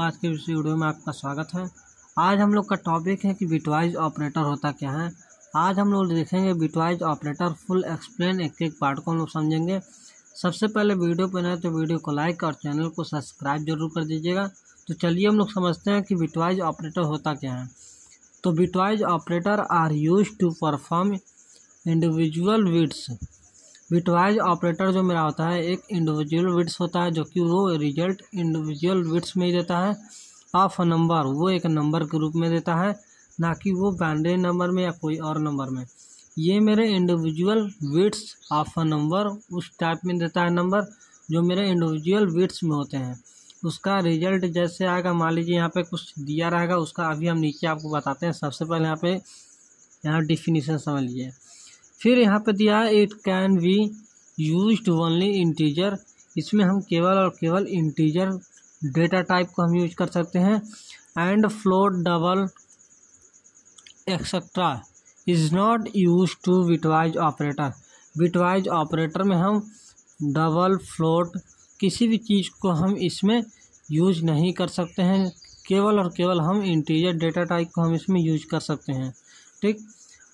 आज के इस वीडियो में आपका स्वागत है आज हम लोग का टॉपिक है कि बिटवाइज ऑपरेटर होता क्या है आज हम लोग देखेंगे बिटवाइज ऑपरेटर फुल एक्सप्लेन एक एक पार्ट को हम लोग समझेंगे सबसे पहले वीडियो पर ना तो वीडियो को लाइक और चैनल को सब्सक्राइब जरूर कर दीजिएगा तो चलिए हम लोग समझते हैं कि बिटवाइज ऑपरेटर होता क्या है तो bitwise operator are used to perform individual bits bitwise operator जो मेरा होता है एक इंडिविजुअल विड्स होता है जो कि वो रिजल्ट इंडिविजुअल विट्स में ही देता है ऑफ अ नंबर वो एक नंबर के रूप में देता है ना कि वो बाइनरी नंबर में या कोई और नंबर में ये मेरे individual bits of a number उस टाइप में देता है नंबर जो मेरे इंडिविजुअल विट्स में होते हैं उसका रिजल्ट जैसे आएगा मान लीजिए यहाँ पे कुछ दिया रहेगा उसका अभी हम नीचे आपको बताते हैं सबसे पहले यहाँ पे यहाँ डिफिनीसन समझ लीजिए फिर यहाँ पे दिया है it can be used only integer इसमें हम केवल और केवल इंटीजर डेटा टाइप को हम यूज कर सकते हैं and float double etcetera is not used to bitwise operator bitwise operator में हम डबल फ्लोट किसी भी चीज़ को हम इसमें यूज नहीं कर सकते हैं केवल और केवल हम इंटीजर डेटा टाइप को हम इसमें यूज कर सकते हैं ठीक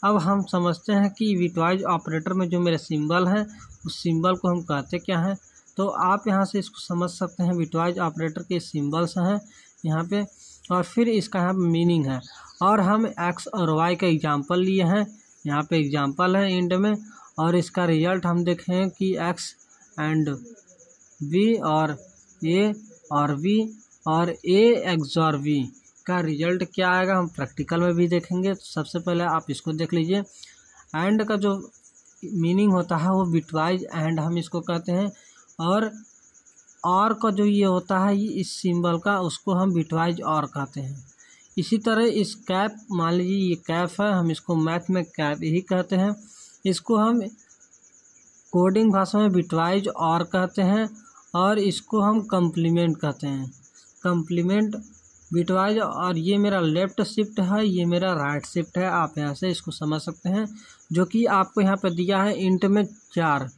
अब हम समझते हैं कि विटवाइज ऑपरेटर में जो मेरे सिंबल हैं उस सिंबल को हम कहते क्या हैं तो आप यहाँ से इसको समझ सकते हैं विटवाइज ऑपरेटर के सिंबल्स हैं यहाँ पे और फिर इसका यहाँ मीनिंग है और हम एक्स और वाई का एग्जाम्पल लिए हैं यहाँ पे एग्जाम्पल है एंड में और इसका रिजल्ट हम देखें कि एक्स एंड बी और ए और बी और ए एक्स और बी इसका रिजल्ट क्या आएगा हम प्रैक्टिकल में भी देखेंगे तो सबसे पहले आप इसको देख लीजिए एंड का जो मीनिंग होता है वो बिटवाइज एंड हम इसको कहते हैं और और का जो ये होता है इस सिंबल का उसको हम बिटवाइज और कहते हैं इसी तरह इस कैप मान लीजिए ये कैप है हम इसको मैथ में कैप ही कहते हैं इसको हम कोडिंग भाषा में बिटवाइज और कहते हैं और इसको हम कम्प्लीमेंट कहते हैं कम्प्लीमेंट बिटवाइज और ये मेरा लेफ़्ट शिफ्ट है ये मेरा राइट शिफ्ट है आप यहाँ से इसको समझ सकते हैं जो कि आपको यहाँ पर दिया है इंट में चार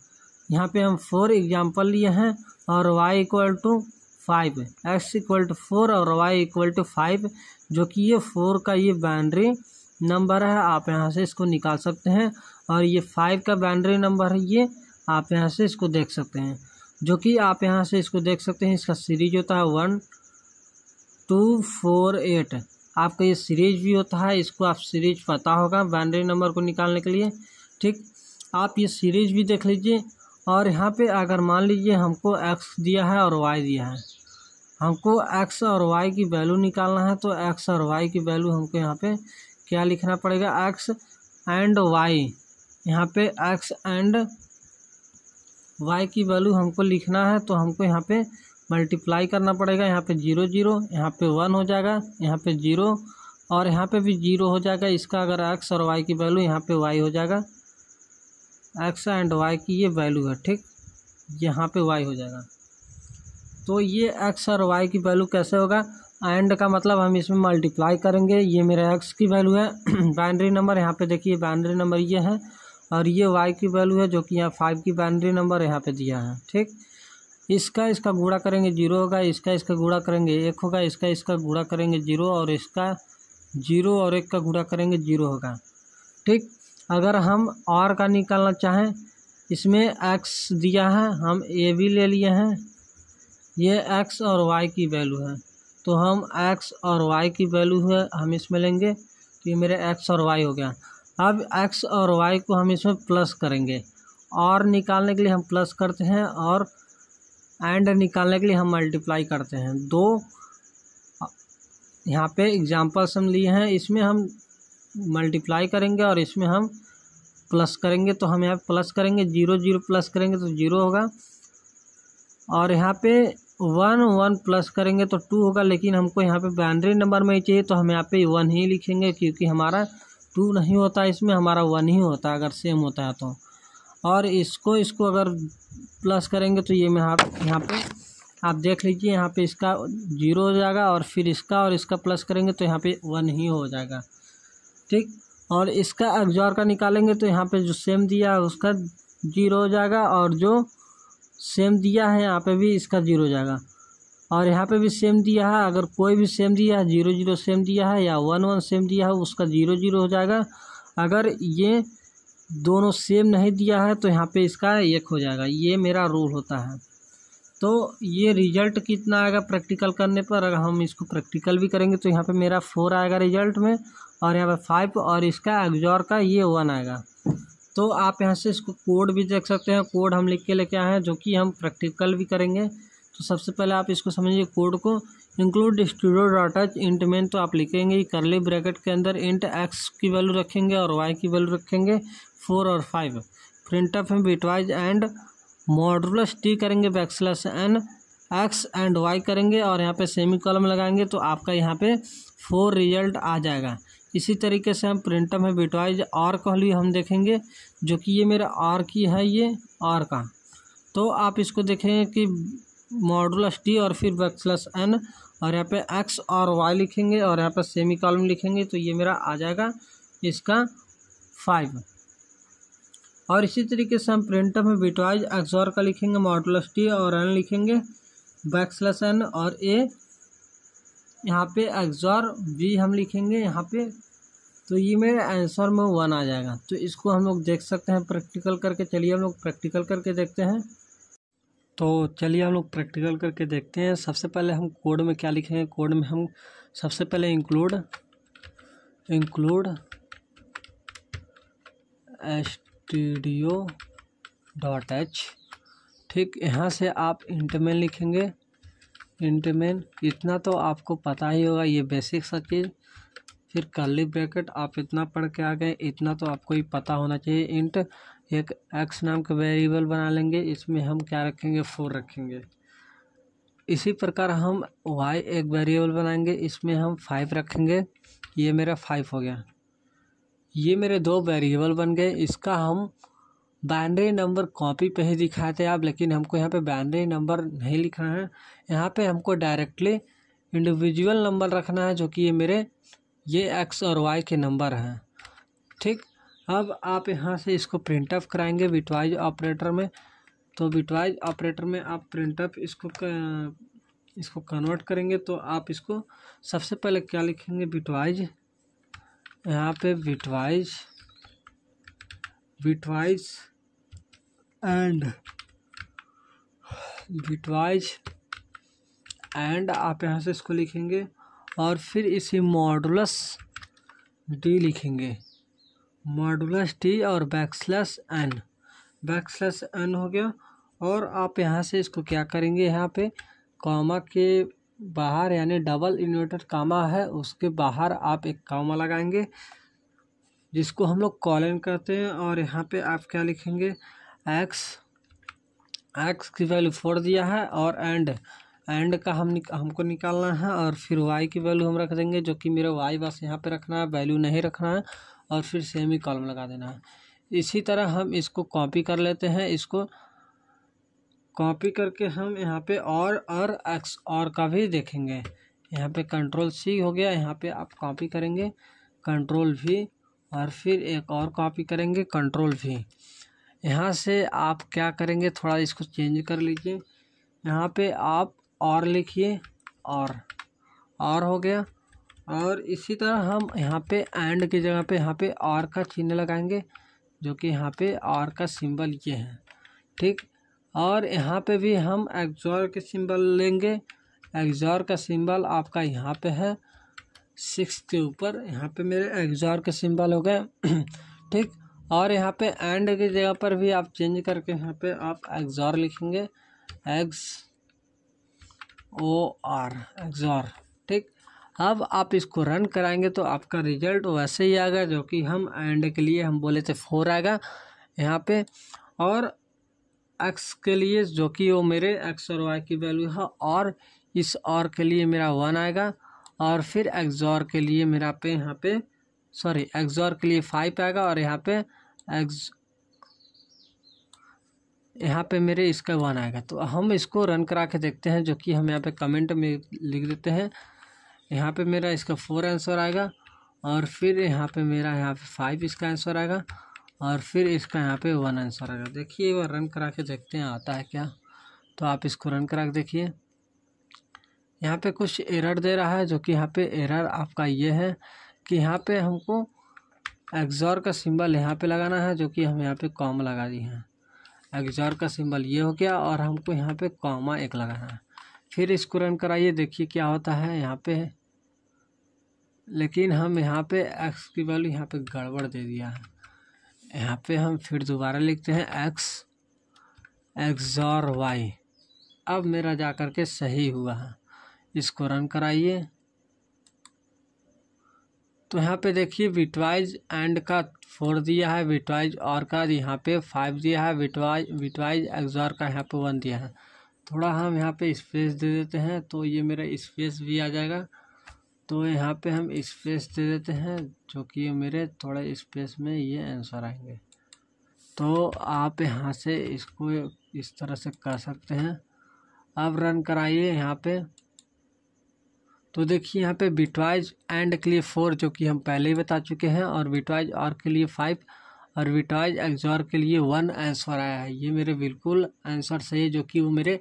यहाँ पे हम फोर एग्जाम्पल लिए हैं और Y equal to five X equal to four और वाई इक्वल टू फाइव जो कि ये फोर का ये बाउंड्री नंबर है आप यहाँ से इसको निकाल सकते हैं और ये फाइव का बाउंड्री नंबर है ये आप यहाँ से इसको देख सकते हैं जो कि आप यहाँ से इसको देख सकते हैं इसका सीरीज होता है वन टू फोर एट आपका ये सीरीज भी होता है इसको आप सीरीज पता होगा बाइनरी नंबर को निकालने के लिए ठीक आप ये सीरीज भी देख लीजिए और यहाँ पे अगर मान लीजिए हमको एक्स दिया है और वाई दिया है हमको एक्स और वाई की वैल्यू निकालना है तो एक्स और वाई की वैल्यू हमको यहाँ पे क्या लिखना पड़ेगा एक्स एंड वाई यहाँ पे एक्स एंड वाई की वैल्यू हमको लिखना है तो हमको यहाँ पर मल्टीप्लाई करना पड़ेगा यहाँ पे जीरो जीरो यहाँ पे वन हो जाएगा यहाँ पे जीरो और यहाँ पे भी जीरो हो जाएगा इसका अगर एक्स और वाई की वैल्यू यहाँ पे वाई हो जाएगा एक्स एंड वाई की ये वैल्यू है ठीक यहाँ पे वाई हो जाएगा तो ये एक्स और वाई की वैल्यू कैसे होगा एंड का मतलब हम इसमें मल्टीप्लाई करेंगे ये मेरा एक्स की वैल्यू है बाइनरी नंबर यहाँ पर देखिए बाइनरी नंबर ये है और ये वाई की वैल्यू है जो कि यहाँ फाइव की बाइनरी नंबर यहाँ पर दिया है ठीक इसका इसका गुड़ा करेंगे जीरो होगा इसका इसका गुड़ा करेंगे एक होगा इसका इसका गुड़ा करेंगे जीरो और इसका जीरो और एक का गुड़ा करेंगे जीरो होगा ठीक अगर हम और का निकालना चाहें इसमें एक्स दिया है हम ए भी ले लिए हैं ये एक्स और वाई की वैल्यू है तो हम एक्स और वाई की वैल्यू है हम इसमें लेंगे तो ये मेरे एक्स और वाई हो गया अब एक्स और वाई को हम इसमें प्लस करेंगे और निकालने के लिए हम प्लस करते हैं और एंड निकालने के लिए हम मल्टीप्लाई करते हैं दो यहाँ पे एग्जांपल्स हम लिए हैं इसमें हम मल्टीप्लाई करेंगे और इसमें हम प्लस करेंगे तो हम यहाँ पे प्लस करेंगे जीरो जीरो प्लस करेंगे तो जीरो होगा और यहाँ पे वन वन प्लस करेंगे तो टू होगा लेकिन हमको यहाँ पे बाइनरी नंबर में ही चाहिए तो हम यहाँ पे वन ही लिखेंगे क्योंकि हमारा टू नहीं होता इसमें हमारा वन ही होता अगर सेम होता है तो और इसको इसको अगर प्लस करेंगे तो ये मैं आप यहाँ पे आप देख लीजिए यहाँ पे इसका जीरो हो जाएगा और फिर इसका और इसका प्लस करेंगे तो यहाँ पे वन ही हो जाएगा ठीक और इसका एग्जॉर का निकालेंगे तो यहाँ पे जो सेम दिया है उसका जीरो हो जाएगा और जो सेम दिया है यहाँ पे भी इसका जीरो हो जाएगा और यहाँ पे भी सेम दिया है अगर कोई भी सेम दिया है जीरो जीरो सेम दिया है या वन वन सेम दिया है उसका जीरो जीरो हो जाएगा अगर ये दोनों सेम नहीं दिया है तो यहाँ पे इसका एक हो जाएगा ये मेरा रूल होता है तो ये रिजल्ट कितना आएगा प्रैक्टिकल करने पर अगर हम इसको प्रैक्टिकल भी करेंगे तो यहाँ पे मेरा फोर आएगा रिजल्ट में और यहाँ पे फाइव और इसका एग्जॉर का ये वन आएगा तो आप यहाँ से इसको कोड भी देख सकते हैं कोड हम लिख के लेके आए हैं जो कि हम प्रैक्टिकल भी करेंगे तो सबसे पहले आप इसको समझिए कोड को include studio data int main तो आप लिखेंगे करली ब्रैकेट के अंदर इंट एक्स की वैल्यू रखेंगे और वाई की वैल्यू रखेंगे फोर और फाइव प्रिंट ऑफ में बिटवाइज एंड मॉडुलस टी करेंगे backslash N X and Y करेंगे और यहाँ पे सेमी कॉलम लगाएंगे तो आपका यहाँ पे फोर रिजल्ट आ जाएगा इसी तरीके से हम प्रिंटम में बिटवाइज और ली हम देखेंगे जो कि ये मेरा आर की है ये आर का तो आप इसको देखेंगे कि मॉडुलस टी और फिर बैक्सलस एन और यहाँ पे एक्स और वाई लिखेंगे और यहाँ पे सेमी कॉलम लिखेंगे तो ये मेरा आ जाएगा इसका फाइव और इसी तरीके से हम प्रिंटर में बिटवाइज एक्सॉर का लिखेंगे मॉडुलस टी और एन लिखेंगे बैक्सलस एन और ए यहाँ पे एक्सॉर बी हम लिखेंगे यहाँ पे तो ये मेरे आंसर में वन आ जाएगा तो इसको हम लोग देख सकते हैं प्रैक्टिकल करके चलिए हम लोग प्रैक्टिकल करके देखते हैं तो चलिए हम लोग प्रैक्टिकल करके देखते हैं सबसे पहले हम कोड में क्या लिखेंगे कोड में हम सबसे पहले include include S studio dot H ठीक यहाँ से आप इंटमेन लिखेंगे इंटमेन इतना तो आपको पता ही होगा ये बेसिक सा चीज़ फिर कर्ली ब्रैकेट आप इतना पढ़ के आ गए इतना तो आपको ही पता होना चाहिए इंट एक एक्स नाम का वेरिएबल बना लेंगे इसमें हम क्या रखेंगे फोर रखेंगे इसी प्रकार हम वाई एक वेरिएबल बनाएंगे इसमें हम फाइव रखेंगे ये मेरा फाइव हो गया ये मेरे दो वेरिएबल बन गए इसका हम बाइनरी नंबर कॉपी पे ही दिखाते हैं आप लेकिन हमको यहाँ पे बाइनरी नंबर नहीं लिखना है यहाँ पे हमको डायरेक्टली इंडिविजुअल नंबर रखना है जो कि ये मेरे ये एक्स और वाई के नंबर हैं ठीक अब आप यहाँ से इसको प्रिंट ऑफ कराएंगे बिटवाइज ऑपरेटर में तो बिटवाइज ऑपरेटर में आप प्रिंट ऑफ इसको इसको कन्वर्ट करेंगे तो आप इसको सबसे पहले क्या लिखेंगे बिटवाइज यहाँ पे bitwise bitwise and bitwise and आप यहाँ से इसको लिखेंगे और फिर इसी मॉडुलस डी लिखेंगे मॉडुलस डी और बैक्सलस एन बैक्सलस एन हो गया और आप यहाँ से इसको क्या करेंगे यहाँ पे कॉमा के बाहर यानी डबल इन्वर्टर कामा है उसके बाहर आप एक कामा लगाएंगे जिसको हम लोग कॉलन करते हैं और यहाँ पे आप क्या लिखेंगे एक्स एक्स की वैल्यू फोर दिया है और एंड एंड का हम निक, हमको निकालना है और फिर वाई की वैल्यू हम रख देंगे जो कि मेरा वाई बस यहाँ पे रखना है वैल्यू नहीं रखना है और फिर सेमी कॉलम लगा देना है इसी तरह हम इसको कॉपी कर लेते हैं इसको कॉपी करके हम यहाँ पे और और एक्स और का भी देखेंगे यहाँ पे कंट्रोल सी हो गया यहाँ पे आप कॉपी करेंगे कंट्रोल भी और फिर एक और कॉपी करेंगे कंट्रोल भी यहाँ से आप क्या करेंगे थोड़ा इसको चेंज कर लीजिए यहाँ पे आप और लिखिए और और हो गया और इसी तरह हम यहाँ पे एंड की जगह पे यहाँ पे और का चिन्ह लगाएंगे जो कि यहाँ पे और का सिंबल ये है ठीक और यहाँ पे भी हम एक्जॉर के सिंबल लेंगे एक्जॉर का सिंबल आपका यहाँ पे है सिक्स के ऊपर यहाँ पे मेरे एक्जॉर के सिंबल हो गए ठीक और यहाँ पे एंड की जगह पर भी आप चेंज करके यहाँ पे आप एक्जॉर लिखेंगे एक्स ओ आर एक्जॉर ठीक अब आप इसको रन कराएंगे तो आपका रिजल्ट वैसे ही आएगा जो कि हम एंड के लिए हम बोले थे फोर आएगा यहाँ पे और एक्स के लिए जो कि वो मेरे एक्स और वाई की वैल्यू है और इस और के लिए मेरा वन आएगा और फिर एक्जॉर के लिए मेरा पे यहाँ पे सॉरी एक्जॉर के लिए फाइव आएगा और यहाँ पे एक्स यहाँ पे मेरे इसका वन आएगा तो हम इसको रन करा के देखते हैं जो कि हम यहाँ पे कमेंट में लिख देते हैं यहाँ पे मेरा इसका फोर आंसर आएगा और फिर यहाँ पे मेरा यहाँ पे फाइव इसका आंसर आएगा और फिर इसका यहाँ पे वन आंसर गया देखिए वह रन करा के देखते हैं आता है क्या तो आप इसको रन करा के देखिए यहाँ पे कुछ एरर दे रहा है जो कि यहाँ पे एरर आपका ये है कि यहाँ पे हमको एग्जॉर का सिंबल यहाँ पे लगाना है जो कि हम यहाँ पे कॉम लगा दिए हैं एग्जॉर का सिंबल ये हो गया और हमको यहाँ पे कॉमा एक लगाना है फिर इसको रन कराइए देखिए क्या होता है यहाँ पे लेकिन हम यहाँ पे एक्स की वैल्यू यहाँ पे गड़बड़ दे दिया है यहाँ पे हम फिर दोबारा लिखते हैं एक्स एक्स और वाई अब मेरा जा कर के सही हुआ है इसको रन कराइए तो यहाँ पे देखिए विटवाइज एंड का फोर दिया है विटवाइज और का यहाँ पे फाइव दिया है विटवाइज एक्स एक्सॉर का यहाँ पे वन दिया है थोड़ा हम यहाँ पे स्पेस दे देते हैं तो ये मेरा स्पेस भी आ जाएगा तो यहाँ पे हम स्पेस दे देते हैं जो कि मेरे थोड़े स्पेस में ये आंसर आएंगे तो आप यहाँ से इसको इस तरह से कर सकते हैं अब रन कराइए यहाँ पे तो देखिए यहाँ पे बिटवाइज एंड के लिए फोर जो कि हम पहले ही बता चुके हैं और बिटवाइज और के लिए फाइव अर्बिटाइज एग्जॉर के लिए वन आंसर आया है ये मेरे बिल्कुल आंसर सही है जो कि वो मेरे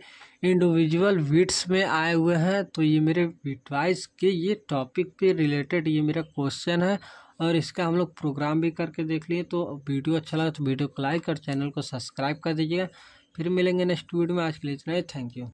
इंडिविजुअल वीट्स में आए हुए हैं तो ये मेरे विटवाइज के ये टॉपिक पे रिलेटेड ये मेरा क्वेश्चन है और इसका हम लोग प्रोग्राम भी करके देख लिए तो वीडियो अच्छा लगा तो वीडियो को लाइक और चैनल को सब्सक्राइब कर दीजिएगा फिर मिलेंगे नेक्स्ट वीडियो में आज के लिए इतना ही थैंक यू